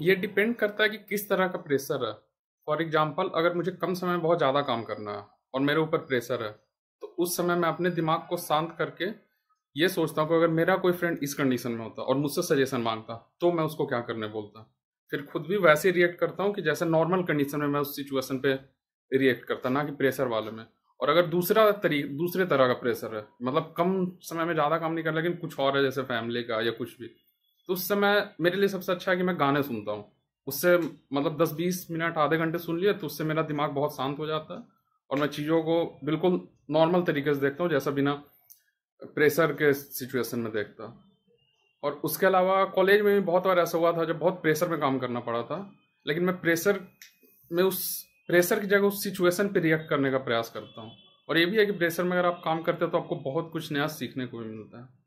ये डिपेंड करता है कि किस तरह का प्रेशर है फॉर एग्जाम्पल अगर मुझे कम समय में बहुत ज़्यादा काम करना है और मेरे ऊपर प्रेशर है तो उस समय मैं अपने दिमाग को शांत करके ये सोचता हूँ कि अगर मेरा कोई फ्रेंड इस कंडीशन में होता और मुझसे सजेशन मांगता तो मैं उसको क्या करने बोलता फिर खुद भी वैसे रिएक्ट करता हूँ कि जैसे नॉर्मल कंडीशन में मैं उस सिचुएशन पे रिएक्ट करता ना कि प्रेशर वाले में और अगर दूसरा तरी दूसरे तरह का प्रेशर है मतलब कम समय में ज़्यादा काम नहीं कर लेकिन कुछ और है जैसे फैमिली का या कुछ भी तो उस समय मेरे लिए सबसे अच्छा है कि मैं गाने सुनता हूँ उससे मतलब दस बीस मिनट आधे घंटे सुन लिए तो उससे मेरा दिमाग बहुत शांत हो जाता है और मैं चीज़ों को बिल्कुल नॉर्मल तरीके से देखता हूँ जैसा बिना प्रेशर के सिचुएशन में देखता और उसके अलावा कॉलेज में भी बहुत बार ऐसा हुआ था जब बहुत प्रेशर में काम करना पड़ा था लेकिन मैं प्रेशर में उस प्रेशर की जगह उस सिचुएशन पर रिएक्ट करने का प्रयास करता हूँ और ये भी है कि प्रेशर में अगर आप काम करते हो तो आपको बहुत कुछ नया सीखने को भी मिलता है